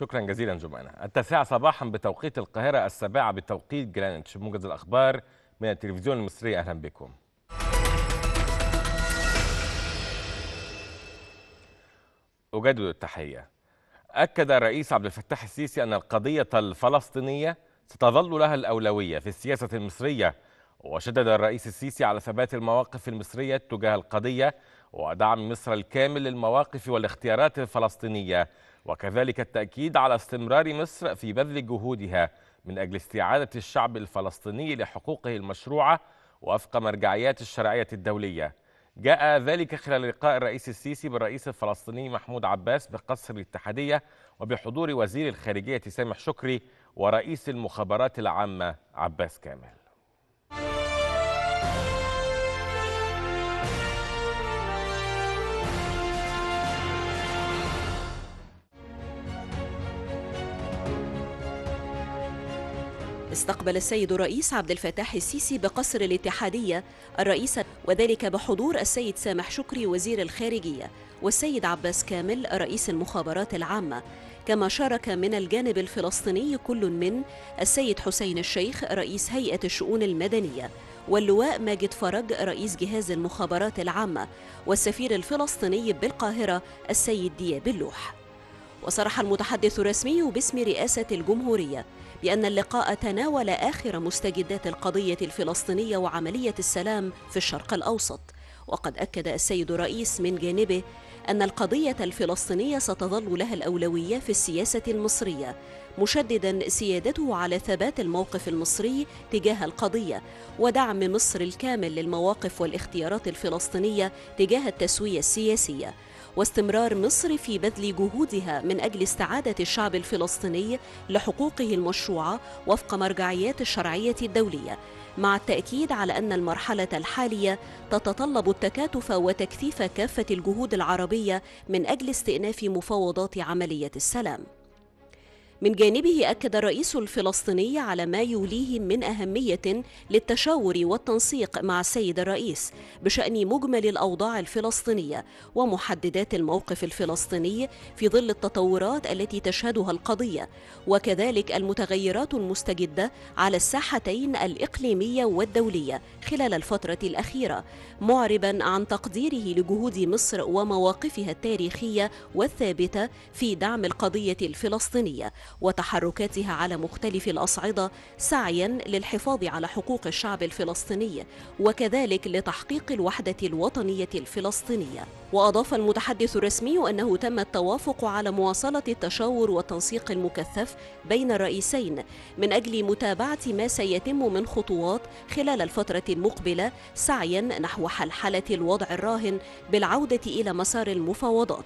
شكرا جزيلا جمعنا التاسعة صباحا بتوقيت القاهرة السابعة بتوقيت جرانتش موجز الأخبار من التلفزيون المصري أهلا بكم أجدد التحية أكد الرئيس عبد الفتاح السيسي أن القضية الفلسطينية ستظل لها الأولوية في السياسة المصرية وشدد الرئيس السيسي على ثبات المواقف المصرية تجاه القضية ودعم مصر الكامل للمواقف والاختيارات الفلسطينية وكذلك التأكيد على استمرار مصر في بذل جهودها من أجل استعادة الشعب الفلسطيني لحقوقه المشروعة وفق مرجعيات الشرعية الدولية جاء ذلك خلال لقاء الرئيس السيسي بالرئيس الفلسطيني محمود عباس بقصر الاتحادية وبحضور وزير الخارجية سامح شكري ورئيس المخابرات العامة عباس كامل استقبل السيد الرئيس عبد الفتاح السيسي بقصر الاتحادية الرئيس وذلك بحضور السيد سامح شكري وزير الخارجية والسيد عباس كامل رئيس المخابرات العامة كما شارك من الجانب الفلسطيني كل من السيد حسين الشيخ رئيس هيئة الشؤون المدنية واللواء ماجد فرج رئيس جهاز المخابرات العامة والسفير الفلسطيني بالقاهرة السيد دياب اللوح وصرح المتحدث الرسمي باسم رئاسة الجمهورية بأن اللقاء تناول آخر مستجدات القضية الفلسطينية وعملية السلام في الشرق الأوسط وقد أكد السيد رئيس من جانبه أن القضية الفلسطينية ستظل لها الأولوية في السياسة المصرية مشددا سيادته على ثبات الموقف المصري تجاه القضية ودعم مصر الكامل للمواقف والاختيارات الفلسطينية تجاه التسوية السياسية واستمرار مصر في بذل جهودها من أجل استعادة الشعب الفلسطيني لحقوقه المشروعة وفق مرجعيات الشرعية الدولية مع التأكيد على أن المرحلة الحالية تتطلب التكاتف وتكثيف كافة الجهود العربية من أجل استئناف مفاوضات عملية السلام من جانبه أكد الرئيس الفلسطيني على ما يوليه من أهمية للتشاور والتنسيق مع السيد الرئيس بشأن مجمل الأوضاع الفلسطينية ومحددات الموقف الفلسطيني في ظل التطورات التي تشهدها القضية وكذلك المتغيرات المستجدة على الساحتين الإقليمية والدولية خلال الفترة الأخيرة معربا عن تقديره لجهود مصر ومواقفها التاريخية والثابتة في دعم القضية الفلسطينية وتحركاتها على مختلف الأصعدة سعيا للحفاظ على حقوق الشعب الفلسطيني وكذلك لتحقيق الوحدة الوطنية الفلسطينية وأضاف المتحدث الرسمي أنه تم التوافق على مواصلة التشاور والتنسيق المكثف بين الرئيسين من أجل متابعة ما سيتم من خطوات خلال الفترة المقبلة سعيا نحو حلحلة الوضع الراهن بالعودة إلى مسار المفاوضات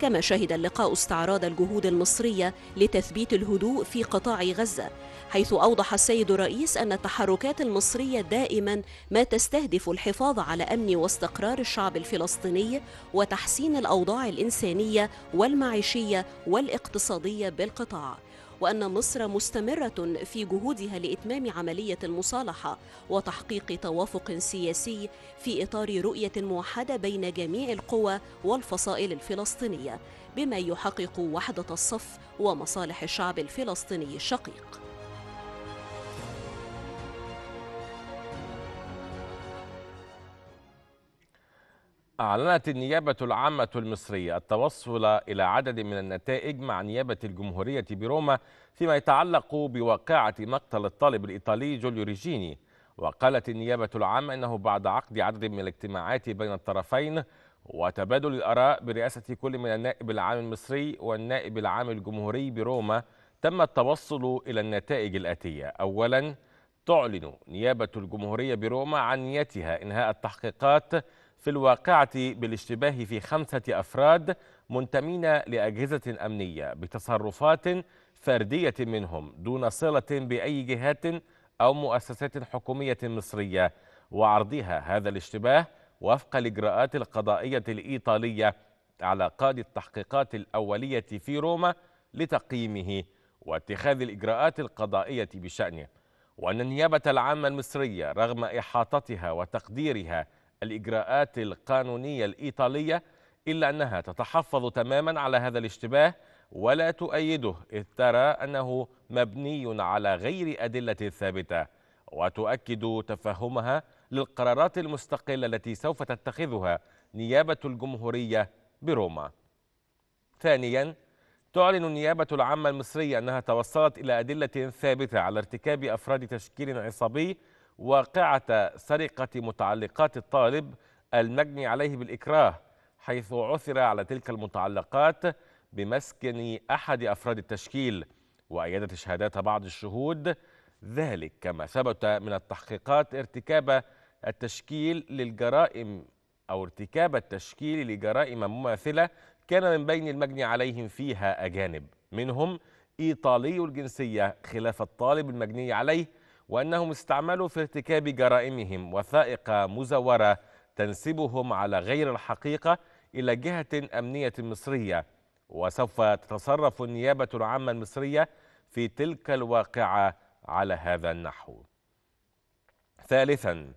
كما شهد اللقاء استعراض الجهود المصرية لتثبيت الهدوء في قطاع غزة حيث أوضح السيد الرئيس أن التحركات المصرية دائما ما تستهدف الحفاظ على أمن واستقرار الشعب الفلسطيني وتحسين الأوضاع الإنسانية والمعيشية والاقتصادية بالقطاع وأن مصر مستمرة في جهودها لإتمام عملية المصالحة وتحقيق توافق سياسي في إطار رؤية موحدة بين جميع القوى والفصائل الفلسطينية بما يحقق وحدة الصف ومصالح الشعب الفلسطيني الشقيق أعلنت النيابة العامة المصرية التوصل إلى عدد من النتائج مع نيابة الجمهورية بروما فيما يتعلق بواقعة مقتل الطالب الإيطالي جوليو ريجيني وقالت النيابة العامة أنه بعد عقد عدد من الاجتماعات بين الطرفين وتبادل الآراء برئاسة كل من النائب العام المصري والنائب العام الجمهوري بروما تم التوصل إلى النتائج الآتية أولا تعلن نيابة الجمهورية بروما عن نيتها إنهاء التحقيقات في الواقعة بالاشتباه في خمسة أفراد منتمين لأجهزة أمنية بتصرفات فردية منهم دون صلة بأي جهات أو مؤسسات حكومية مصرية وعرضها هذا الاشتباه وفق الإجراءات القضائية الإيطالية على قاضي التحقيقات الأولية في روما لتقييمه واتخاذ الإجراءات القضائية بشأنه وأن النيابة العامة المصرية رغم إحاطتها وتقديرها الإجراءات القانونية الإيطالية إلا أنها تتحفظ تماما على هذا الاشتباه ولا تؤيده إذ ترى أنه مبني على غير أدلة ثابتة وتؤكد تفهمها للقرارات المستقلة التي سوف تتخذها نيابة الجمهورية بروما ثانياً تعلن النيابة العامة المصرية أنها توصلت إلى أدلة ثابتة على ارتكاب أفراد تشكيل عصابي واقعة سرقة متعلقات الطالب المجني عليه بالإكراه حيث عثر على تلك المتعلقات بمسكن أحد أفراد التشكيل وأيدت شهادات بعض الشهود ذلك كما ثبت من التحقيقات ارتكاب التشكيل للجرائم أو ارتكاب التشكيل لجرائم مماثلة كان من بين المجني عليهم فيها أجانب منهم إيطالي الجنسية خلاف الطالب المجني عليه وأنهم استعملوا في ارتكاب جرائمهم وثائق مزورة تنسبهم على غير الحقيقة إلى جهة أمنية مصرية وسوف تتصرف النيابة العامة المصرية في تلك الواقعة على هذا النحو ثالثا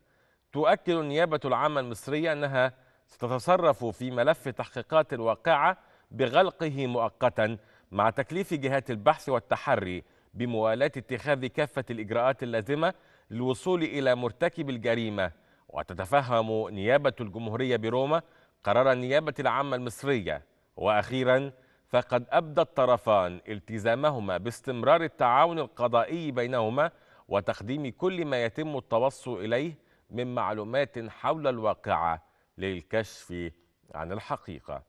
تؤكد النيابة العامة المصرية أنها ستتصرف في ملف تحقيقات الواقعة بغلقه مؤقتا مع تكليف جهات البحث والتحري بموالاة اتخاذ كافة الإجراءات اللازمة للوصول إلى مرتكب الجريمة وتتفهم نيابة الجمهورية بروما قرار النيابة العامة المصرية وأخيرا فقد أبدى الطرفان التزامهما باستمرار التعاون القضائي بينهما وتقديم كل ما يتم التوصل إليه من معلومات حول الواقعة للكشف عن الحقيقة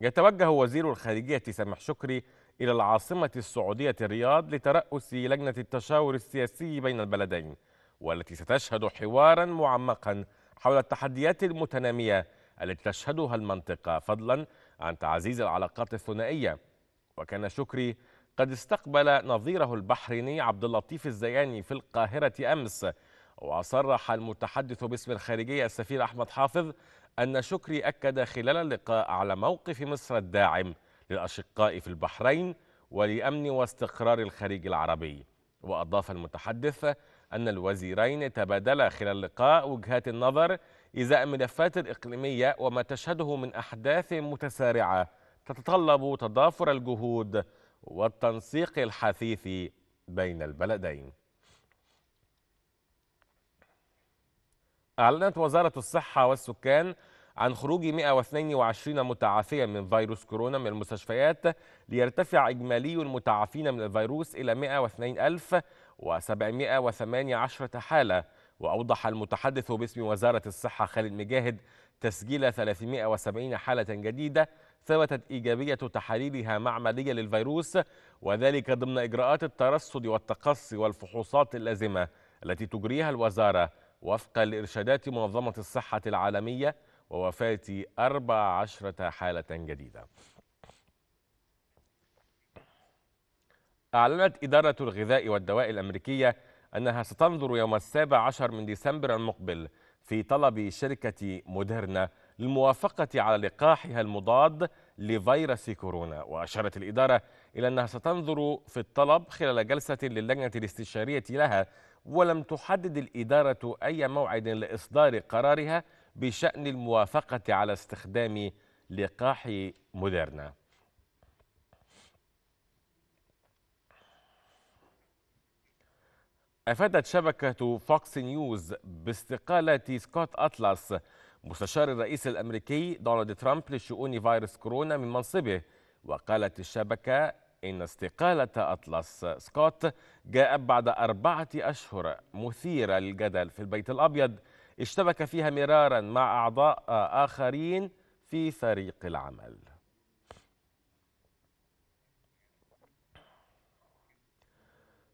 يتوجه وزير الخارجية سامح شكري إلى العاصمة السعودية الرياض لترأس لجنة التشاور السياسي بين البلدين والتي ستشهد حوارا معمقا حول التحديات المتنامية التي تشهدها المنطقة فضلا عن تعزيز العلاقات الثنائية وكان شكري قد استقبل نظيره البحريني عبد اللطيف الزياني في القاهرة أمس وصرح المتحدث باسم الخارجية السفير أحمد حافظ أن شكري أكد خلال اللقاء على موقف مصر الداعم للأشقاء في البحرين ولأمن واستقرار الخليج العربي وأضاف المتحدث أن الوزيرين تبادلا خلال اللقاء وجهات النظر إزاء الملفات الإقليمية وما تشهده من أحداث متسارعة تتطلب تضافر الجهود والتنسيق الحثيث بين البلدين أعلنت وزارة الصحة والسكان عن خروج 122 متعافيا من فيروس كورونا من المستشفيات ليرتفع إجمالي المتعافين من الفيروس إلى 102718 حالة وأوضح المتحدث باسم وزارة الصحة خالد مجاهد تسجيل 370 حالة جديدة ثبتت إيجابية تحاليلها معملية للفيروس وذلك ضمن إجراءات الترصد والتقصي والفحوصات اللازمة التي تجريها الوزارة وفقا لإرشادات منظمة الصحة العالمية ووفاة 14 حالة جديدة أعلنت إدارة الغذاء والدواء الأمريكية أنها ستنظر يوم السابع عشر من ديسمبر المقبل في طلب شركة موديرنا للموافقة على لقاحها المضاد لفيروس كورونا وأشارت الإدارة إلى أنها ستنظر في الطلب خلال جلسة للجنة الاستشارية لها ولم تحدد الإدارة أي موعد لإصدار قرارها بشأن الموافقة على استخدام لقاح موديرنا أفادت شبكة فوكس نيوز باستقالة سكوت أطلس مستشار الرئيس الأمريكي دونالد ترامب لشؤون فيروس كورونا من منصبه وقالت الشبكة إن استقالة أطلس سكوت جاءت بعد أربعة أشهر مثيرة للجدل في البيت الأبيض اشتبك فيها مرارا مع أعضاء آخرين في فريق العمل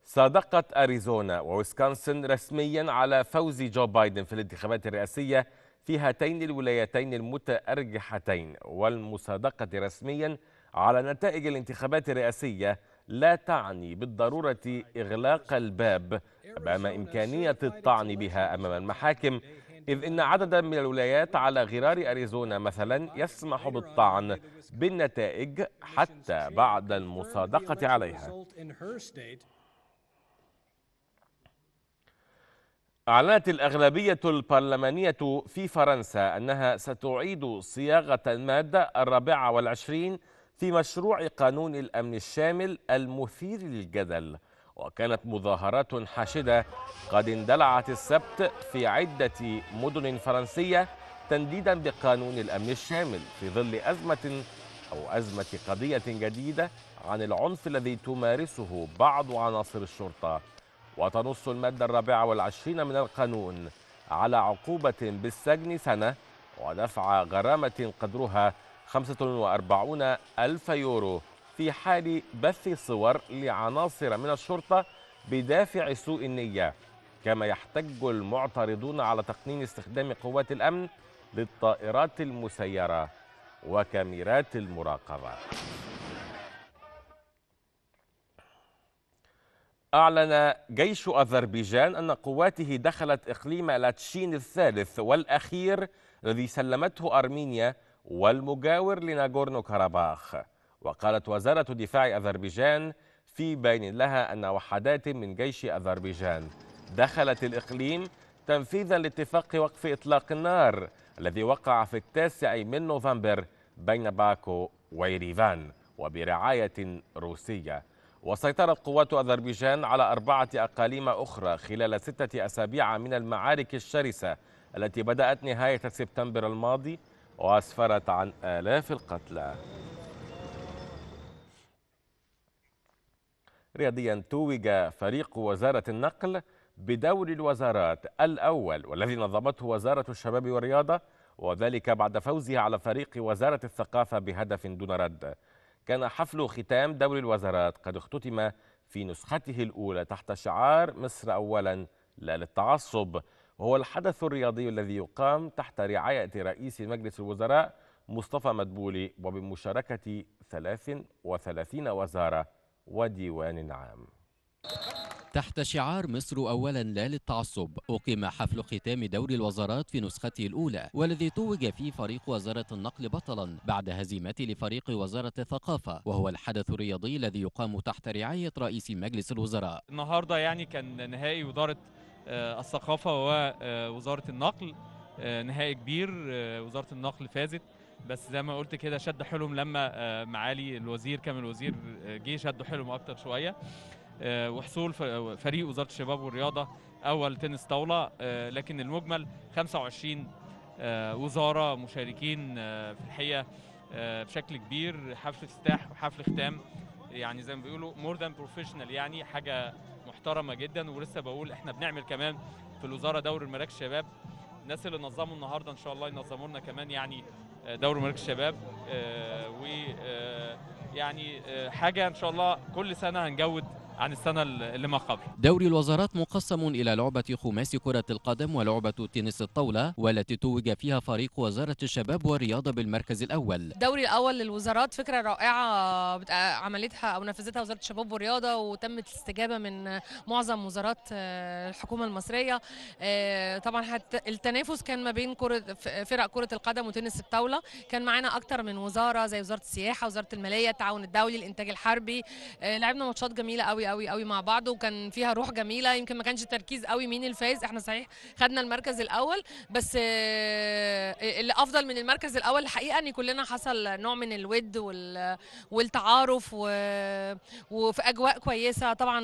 صادقت أريزونا وويسكونسن رسميا على فوز جو بايدن في الانتخابات الرئاسية في هاتين الولايتين المتأرجحتين والمصادقة رسميا على نتائج الانتخابات الرئاسية لا تعني بالضرورة إغلاق الباب أمام إمكانية الطعن بها أمام المحاكم إذ إن عددا من الولايات على غرار أريزونا مثلا يسمح بالطعن بالنتائج حتى بعد المصادقة عليها أعلنت الأغلبية البرلمانية في فرنسا أنها ستعيد صياغة المادة الرابعة والعشرين في مشروع قانون الأمن الشامل المثير للجدل وكانت مظاهرات حاشدة قد اندلعت السبت في عدة مدن فرنسية تنديدا بقانون الأمن الشامل في ظل أزمة أو أزمة قضية جديدة عن العنف الذي تمارسه بعض عناصر الشرطة وتنص المادة الرابعة والعشرين من القانون على عقوبة بالسجن سنة ودفع غرامة قدرها 45 ألف يورو في حال بث صور لعناصر من الشرطة بدافع سوء النية كما يحتج المعترضون على تقنين استخدام قوات الأمن للطائرات المسيرة وكاميرات المراقبة أعلن جيش أذربيجان أن قواته دخلت إقليم لاتشين الثالث والأخير الذي سلمته أرمينيا والمجاور لناغورنو كاراباخ وقالت وزارة دفاع أذربيجان في بين لها أن وحدات من جيش أذربيجان دخلت الإقليم تنفيذا لاتفاق وقف إطلاق النار الذي وقع في التاسع من نوفمبر بين باكو ويريفان وبرعاية روسية وسيطرت قوات أذربيجان على أربعة أقاليم أخرى خلال ستة أسابيع من المعارك الشرسة التي بدأت نهاية سبتمبر الماضي وأسفرت عن آلاف القتلى رياضيا توج فريق وزارة النقل بدور الوزارات الأول والذي نظمته وزارة الشباب والرياضة وذلك بعد فوزها على فريق وزارة الثقافة بهدف دون رد كان حفل ختام دور الوزارات قد اختتم في نسخته الأولى تحت شعار مصر أولا لا للتعصب وهو الحدث الرياضي الذي يقام تحت رعاية رئيس مجلس الوزراء مصطفى مدبولي وبمشاركة 33 وزارة وديوان عام تحت شعار مصر أولا لا للتعصب أقيم حفل ختام دور الوزارات في نسخته الأولى والذي توج فيه فريق وزارة النقل بطلا بعد هزيمته لفريق وزارة الثقافة وهو الحدث الرياضي الذي يقام تحت رعاية رئيس مجلس الوزراء النهاردة يعني كان نهائي وزارة آه، الثقافه ووزاره آه، النقل آه، نهائي كبير وزاره النقل فازت بس زي ما قلت كده شد حلم لما معالي الوزير كامل الوزير جه شد حلم اكتر شويه وحصول فريق وزاره الشباب والرياضه اول تنس طاوله لكن المجمل 25 وزاره مشاركين في الحقيقه بشكل كبير حفل افتتاح وحفل ختام يعني زي ما بيقولوا مور ذان بروفيشنال يعني حاجه محترمه جدا ولسه بقول احنا بنعمل كمان في الوزاره دوري المراكز الشباب الناس اللي نظموا النهارده ان شاء الله ينظموا لنا كمان يعني آه، دوري مراكز الشباب آه، ويعني آه، حاجه ان شاء الله كل سنه هنجود عن السنة اللي ما قبل دوري الوزارات مقسم إلى لعبة خماس كرة القدم ولعبة تنس الطاولة والتي توج فيها فريق وزارة الشباب والرياضة بالمركز الأول الدوري الأول للوزارات فكرة رائعة عملتها أو نفذتها وزارة الشباب والرياضة وتمت الاستجابة من معظم وزارات آه، الحكومة المصرية آه، طبعا حتى التنافس كان ما بين كرة فرق كرة القدم وتنس الطاولة كان معانا أكتر من وزارة زي وزارة السياحة وزارة المالية التعاون الدولي الإنتاج الحربي آه، لعبنا ماتشات جميلة قوي قوي قوي قوي مع بعض وكان فيها روح جميله يمكن ما كانش تركيز قوي مين الفايز احنا صحيح خدنا المركز الاول بس آه، آه، اللي افضل من المركز الاول الحقيقه ان كلنا حصل نوع من الود والتعارف وفي اجواء كويسه طبعا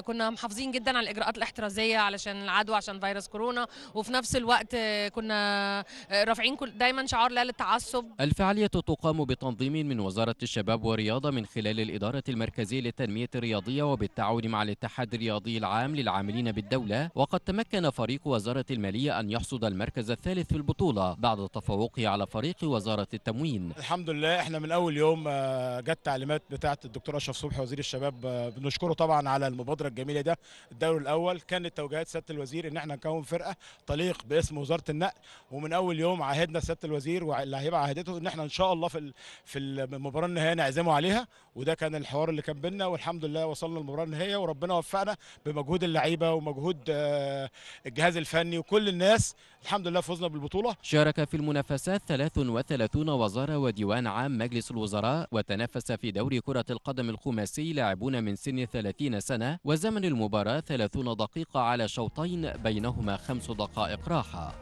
كنا محافظين جدا على الاجراءات الاحترازيه علشان العدوى عشان فيروس كورونا وفي نفس الوقت آه، كنا رافعين دايما شعار لا للتعصب الفعاليه تقام بتنظيم من وزاره الشباب والرياضه من خلال الاداره المركزيه للتنميه الرياضيه وب بالتعاون مع الاتحاد الرياضي العام للعاملين بالدولة وقد تمكن فريق وزارة المالية أن يحصد المركز الثالث في البطولة بعد تفوقه على فريق وزارة التموين الحمد لله احنا من أول يوم آه، جت تعليمات بتاعة الدكتور أشرف صبحي وزير الشباب آه، بنشكره طبعا على المبادرة الجميلة ده الدوري الأول كانت التوجيهات سيادة الوزير إن احنا نكون فرقة تليق باسم وزارة النقل ومن أول يوم عهدنا سيادة الوزير واللعيبة عهدته إن احنا إن شاء الله في في المباراة النهائية نعزمه عليها وده كان الحوار اللي كان بينا والحمد لله وصلنا المباراه النهائيه وربنا وفقنا بمجهود اللعيبه ومجهود آه، الجهاز الفني وكل الناس الحمد لله فزنا بالبطوله شارك في المنافسات 33 وزاره وديوان عام مجلس الوزراء وتنافس في دوري كره القدم الخماسي لاعبون من سن 30 سنه وزمن المباراه 30 دقيقه على شوطين بينهما خمس دقائق راحه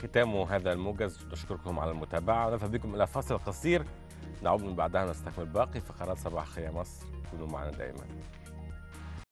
ختام هذا الموجز نشكركم على المتابعة ونذهب بكم إلى فاصل قصير نعود من بعدها نستكمل باقي فقرات صباح خير مصر كونوا معنا دائما